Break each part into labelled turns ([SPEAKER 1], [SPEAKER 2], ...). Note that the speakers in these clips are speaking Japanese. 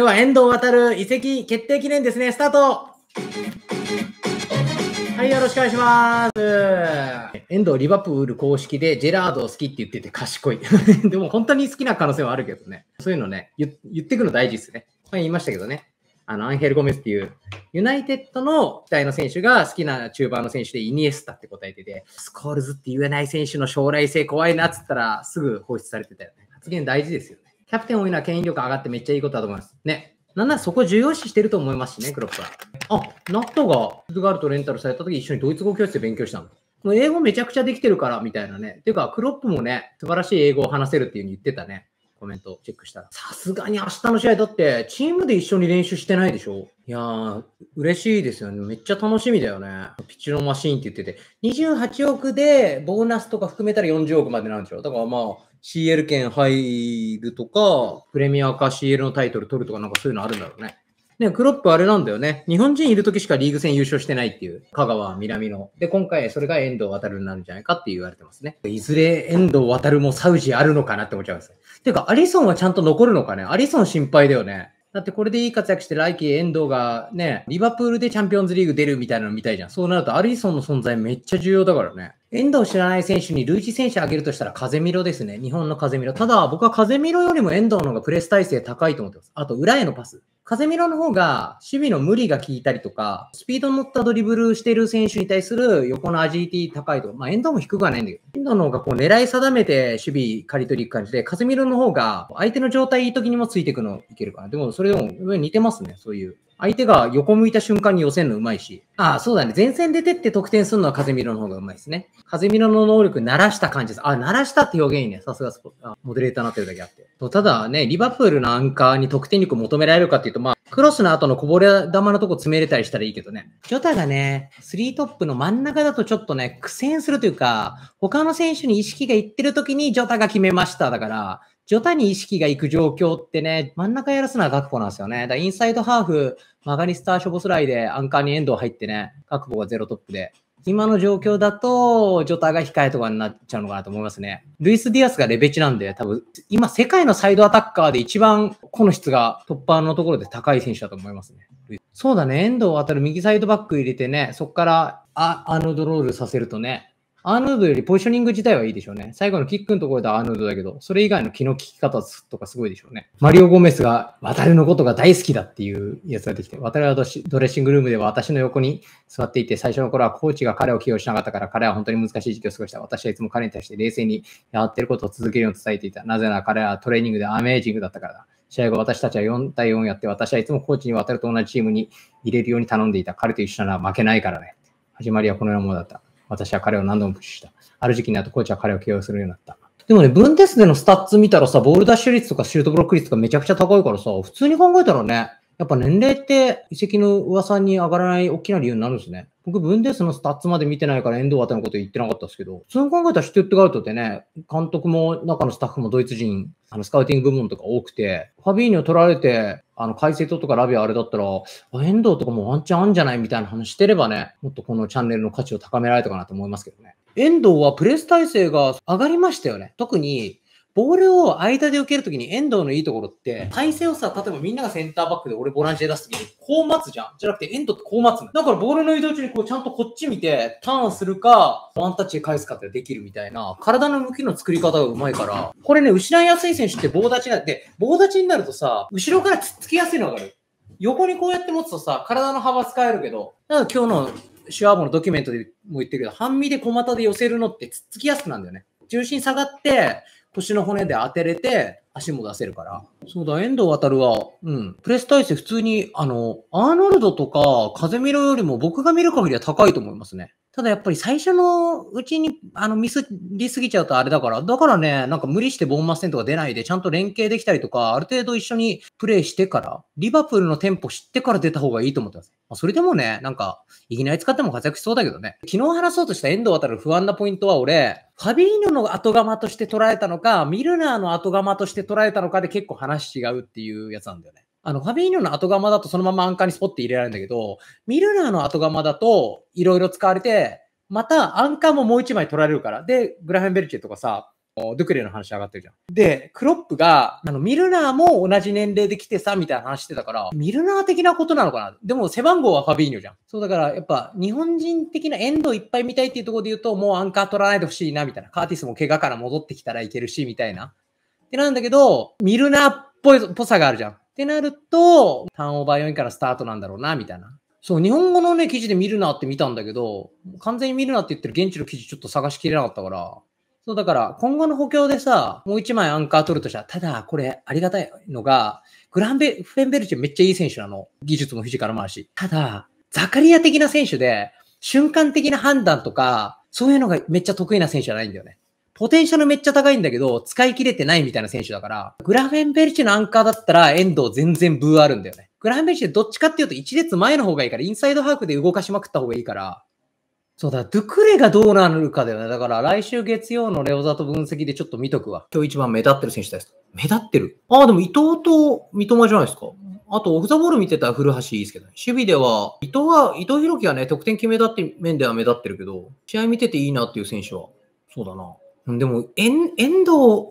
[SPEAKER 1] 今日は遠藤航移籍決定記念ですね。スタートはい、よろしくお願いします。遠藤リバプール公式でジェラードを好きって言ってて賢い。でも本当に好きな可能性はあるけどね。そういうのね、言ってくの大事ですね。前言いましたけどね。あの、アンヘル・ゴメスっていう、ユナイテッドの期待の選手が好きな中盤の選手でイニエスタって答えてて、スコールズって言えない選手の将来性怖いなっつったら、すぐ放出されてたよね。発言大事ですよね。キャプテン多いのは権威力上がってめっちゃいいことだと思います。ね。なんならそこ重要視してると思いますしね、クロップは。あ、ナットがズガールとレンタルされた時一緒にドイツ語教室で勉強したの。もう英語めちゃくちゃできてるからみたいなね。ていうか、クロップもね、素晴らしい英語を話せるっていう風に言ってたね。コメントチェックしたら、さすがに明日の試合、だってチームで一緒に練習してないでしょいやー、嬉しいですよね。めっちゃ楽しみだよね。ピチのマシーンって言ってて、28億でボーナスとか含めたら40億までなんでしょだからまあ、CL 権入るとか、プレミアか CL のタイトル取るとか、なんかそういうのあるんだろうね。ね、クロップあれなんだよね。日本人いる時しかリーグ戦優勝してないっていう。香川、南野。で、今回それが遠藤航になるんじゃないかって言われてますね。いずれ遠藤航もサウジあるのかなって思っちゃいます。ていうか、アリソンはちゃんと残るのかねアリソン心配だよね。だってこれでいい活躍して来季遠藤がね、リバプールでチャンピオンズリーグ出るみたいなの見たいじゃん。そうなるとアリソンの存在めっちゃ重要だからね。遠藤知らない選手に類似選手あげるとしたら風見ろですね。日本の風見ろ。ただ僕は風見ろよりも遠藤の方がプレス体制高いと思ってます。あと裏へのパス。カゼミロの方が守備の無理が効いたりとか、スピードに乗ったドリブルしてる選手に対する横のアジリティ高いとまあ、ンドも低くはないんだけど、遠藤の方がこう狙い定めて守備刈り取りいく感じで、カゼミロの方が相手の状態いい時にもついていくのいけるかな。でもそれでも似てますね、そういう。相手が横向いた瞬間に寄せるのうまいし。ああ、そうだね。前線出てって得点するのは風見ろの方がうまいですね。風見ろの能力鳴らした感じです。あ、鳴らしたって表現いいね。さすがスポあ、モデレーターになってるだけあって。とただね、リバプールのアンカーに得点力を求められるかっていうと、まあ、クロスの後のこぼれ球のとこ詰めれたりしたらいいけどね。ジョタがね、3トップの真ん中だとちょっとね、苦戦するというか、他の選手に意識がいってる時にジョタが決めましただから、徐々に意識がいく状況ってね、真ん中やらすのは確保なんですよね。だインサイドハーフ、曲がりスター、ショボスライでアンカーにエド藤入ってね、覚悟がゼロトップで。今の状況だと、ジョタが控えとかになっちゃうのかなと思いますね。ルイス・ディアスがレベチなんで、多分、今、世界のサイドアタッカーで一番、この質が突破のところで高い選手だと思いますね。そうだね、遠藤を当たる右サイドバック入れてね、そこからア、アードロールさせるとね、アーノルドよりポジショニング自体はいいでしょうね。最後のキックのところでアーノルドだけど、それ以外の気の利き方とかすごいでしょうね。マリオ・ゴメスが渡るのことが大好きだっていうやつができて、渡るはドレッシングルームでは私の横に座っていて、最初の頃はコーチが彼を起用しなかったから、彼は本当に難しい時期を過ごした。私はいつも彼に対して冷静にやってることを続けるように伝えていた。なぜなら彼はトレーニングでアメージングだったからだ。試合後、私たちは4対4やって、私はいつもコーチに渡ると同じチームに入れるように頼んでいた。彼と一緒なら負けないからね。始まりはこのようなものだった。私は彼を何度もプッシュした。ある時期になるとコーチは彼を形容するようになった。でもね、ブンデスでのスタッツ見たらさ、ボールダッシュ率とかシュートブロック率とかめちゃくちゃ高いからさ、普通に考えたらね、やっぱ年齢って移籍の噂に上がらない大きな理由になるんですね。僕、ブンデスのスタッツまで見てないから遠藤渡のこと言ってなかったですけど、普通に考えたらシュトゥットガルトってね、監督も中のスタッフもドイツ人、あのスカウティング部門とか多くて、ファビーニョ取られて、あの、解説とかラビアあれだったら、遠藤とかもワンチャンあんじゃないみたいな話してればね、もっとこのチャンネルの価値を高められたかなと思いますけどね。遠藤はプレス体制が上がりましたよね。特に、ボールを間で受けるときに遠藤のいいところって、体勢をさ、例えばみんながセンターバックで俺ボランチで出すときに、こう待つじゃん。じゃなくて遠藤ってこう待つの。だからボールの移動中にこうちゃんとこっち見て、ターンするか、ワンタッチで返すかってできるみたいな、体の向きの作り方がうまいから、これね、失いやすい選手って棒立ちなで、棒立ちになるとさ、後ろから突っつきやすいのがある。横にこうやって持つとさ、体の幅使えるけど、だから今日のシュアーボのドキュメントでも言ってるけど、半身で小股で寄せるのって突っつきやすくなんだよね。重心下がって、腰の骨で当てれて、足も出せるから。そうだ、遠藤航は、うん、プレス体制普通に、あの、アーノルドとか、風見ろよりも僕が見る限りは高いと思いますね。ただやっぱり最初のうちにあのミスりすぎちゃうとあれだから、だからね、なんか無理してボーンマス戦とか出ないで、ちゃんと連携できたりとか、ある程度一緒にプレイしてから、リバプールのテンポ知ってから出た方がいいと思ってます。まあ、それでもね、なんか、いきなり使っても活躍しそうだけどね。昨日話そうとした遠藤渡る不安なポイントは俺、ファビーニョの後釜として捉えたのか、ミルナーの後釜として捉えたのかで結構話違うっていうやつなんだよね。あの、ファビーニョの後釜だとそのままアンカーにスポッて入れられるんだけど、ミルナーの後釜だといろいろ使われて、またアンカーももう一枚取られるから。で、グラフェンベルチェとかさ、ドゥクレの話上がってるじゃん。で、クロップが、あの、ミルナーも同じ年齢で来てさ、みたいな話してたから、ミルナー的なことなのかなでも、背番号はファビーニョじゃん。そうだから、やっぱ、日本人的なエンドいっぱい見たいっていうところで言うと、もうアンカー取らないでほしいな、みたいな。カーティスも怪我から戻ってきたらいけるし、みたいな。ってなんだけど、ミルナーっぽい、ぽさがあるじゃん。ってなると、ターンオーバー4位からスタートなんだろうな、みたいな。そう、日本語のね、記事で見るなって見たんだけど、完全に見るなって言ってる現地の記事ちょっと探しきれなかったから、そうだから、今後の補強でさ、もう一枚アンカー取るとしたら、ただ、これ、ありがたいのが、グランベ、フェンベルチェめっちゃいい選手なの。技術もフィジカルもあるし。ただ、ザカリア的な選手で、瞬間的な判断とか、そういうのがめっちゃ得意な選手じゃないんだよね。ポテンシャルめっちゃ高いんだけど、使い切れてないみたいな選手だから、グラフェンベルチのアンカーだったら、遠藤全然ブーあるんだよね。グラフェンベルチってどっちかっていうと、1列前の方がいいから、インサイドハーフで動かしまくった方がいいから、そうだ、ドゥクレがどうなるかだよね。だから来週月曜のレオザと分析でちょっと見とくわ。今日一番目立ってる選手です。目立ってるああ、でも伊藤と三笘じゃないですか。あと、オフザボール見てたら古橋いいですけど、ね、守備では、伊藤は、伊藤弘樹はね、得点決めたって面では目立ってるけど、試合見てていいなっていう選手は、そうだな。でも、遠藤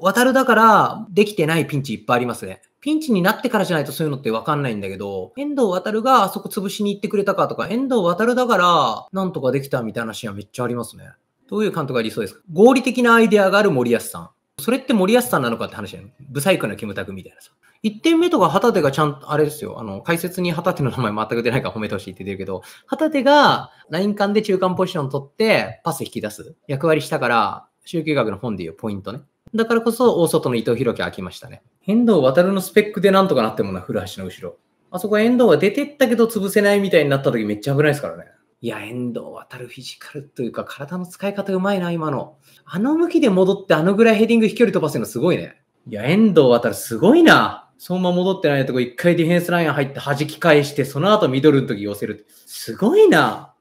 [SPEAKER 1] 渡だからできてないピンチいっぱいありますね。ピンチになってからじゃないとそういうのってわかんないんだけど、遠藤航があそこ潰しに行ってくれたかとか、遠藤航だからなんとかできたみたいな話はめっちゃありますね。どういう監督が理想ですか合理的なアイデアがある森保さん。それって森保さんなのかって話だよブサイクなキムタクみたいなさ。1点目とか旗手がちゃんと、あれですよ、あの、解説に旗手の名前全く出ないから褒めてほしいって出るけど、旗手がライン間で中間ポジション取ってパス引き出す役割したから、集計学の本でいうポイントね。だからこそ、大外の伊藤博樹開きましたね。遠藤渡のスペックでなんとかなってもな、古橋の後ろ。あそこ遠藤が出てったけど潰せないみたいになった時めっちゃ危ないですからね。いや、遠藤渡るフィジカルというか、体の使い方うまいな、今の。あの向きで戻って、あのぐらいヘディング飛距離飛ばせるのすごいね。いや、遠藤渡るすごいな。そのまま戻ってないとこ、一回ディフェンスライン入って弾き返して、その後ミドルの時寄せる。すごいな。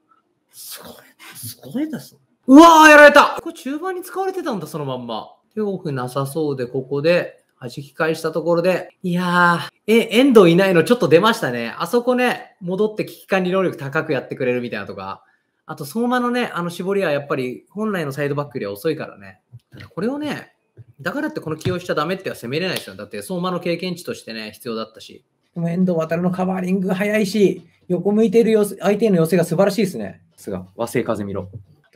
[SPEAKER 1] すごい、すごいです。うわーやられたここ中盤に使われてたんだ、そのまんま。手オフなさそうで、ここで、弾き返したところで、いやー、え、遠藤いないのちょっと出ましたね。あそこね、戻って危機管理能力高くやってくれるみたいなとか。あと、相馬のね、あの絞りはやっぱり本来のサイドバックより遅いからね。これをね、だからってこの起用しちゃダメっては攻めれないですよ。だって相馬の経験値としてね、必要だったし。この遠藤航のカバーリング早いし、横向いている相手の寄せが素晴らしいですね。すが、和製風見ろ。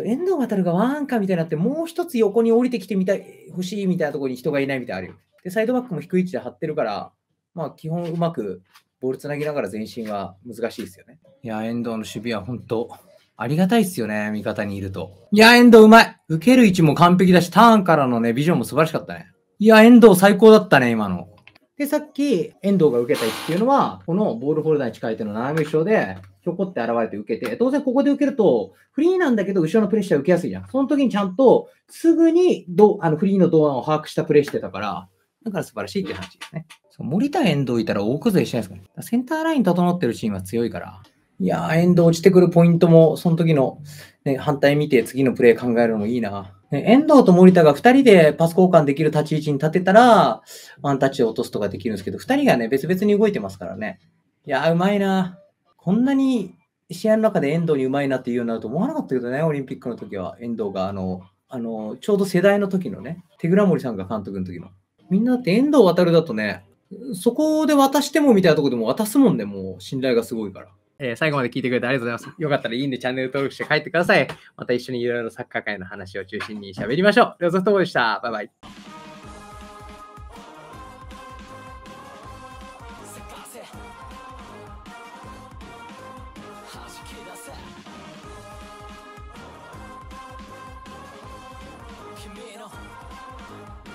[SPEAKER 1] 遠藤航がワンカみたいになって、もう一つ横に降りてきてみたい、欲しいみたいなところに人がいないみたいあるよ。で、サイドバックも低い位置で張ってるから、まあ、基本うまくボールつなぎながら前進は難しいですよね。いや、遠藤の守備は本当、ありがたいっすよね、味方にいると。いや、遠藤うまい受ける位置も完璧だし、ターンからのね、ビジョンも素晴らしかったね。いや、遠藤最高だったね、今の。で、さっき、遠藤が受けた位置っていうのは、このボールホルダーに近い手の斜め後ろで、ひょこって現れて受けて、当然ここで受けると、フリーなんだけど、後ろのプレッシャー受けやすいじゃん。その時にちゃんと、すぐにどあのフリーの動画を把握したプレイしてたから、だから素晴らしいって話ですね。そう森田遠藤いたら大崩れしないですかね、センターライン整ってるチームは強いから。いやー、遠藤落ちてくるポイントも、その時の、ね、反対見て次のプレイ考えるのもいいな。遠藤と森田が2人でパス交換できる立ち位置に立てたら、ワンタッチを落とすとかできるんですけど、2人がね、別々に動いてますからね。いやー、うまいな。こんなに試合の中で遠藤にうまいなっていうようになると思わなかったけどね、オリンピックの時は。遠藤があの、あの、ちょうど世代の時のね、手倉森さんが監督の時の。みんなだって遠藤渡るだとね、そこで渡してもみたいなとこでも渡すもんね、もう信頼がすごいから。えー、最後まで聞いてくれてありがとうございます。よかったらいいんでチャンネル登録して帰ってください。また一緒にいろいろサッカー界の話を中心に喋りましょう。では、そのとこでした。バイバイ。ろ